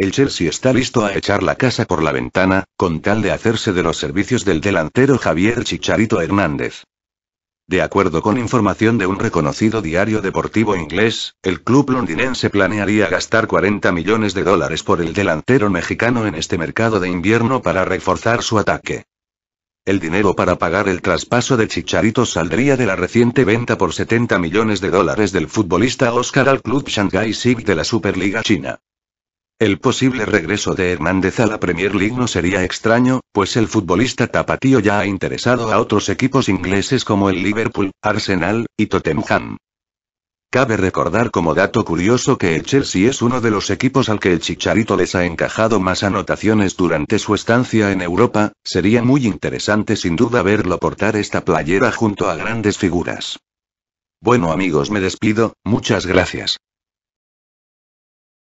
El Chelsea está listo a echar la casa por la ventana, con tal de hacerse de los servicios del delantero Javier Chicharito Hernández. De acuerdo con información de un reconocido diario deportivo inglés, el club londinense planearía gastar 40 millones de dólares por el delantero mexicano en este mercado de invierno para reforzar su ataque. El dinero para pagar el traspaso de Chicharito saldría de la reciente venta por 70 millones de dólares del futbolista Oscar al club Shanghai SIG de la Superliga China. El posible regreso de Hernández a la Premier League no sería extraño, pues el futbolista tapatío ya ha interesado a otros equipos ingleses como el Liverpool, Arsenal y Tottenham. Cabe recordar como dato curioso que el Chelsea es uno de los equipos al que el Chicharito les ha encajado más anotaciones durante su estancia en Europa, sería muy interesante sin duda verlo portar esta playera junto a grandes figuras. Bueno amigos me despido, muchas gracias.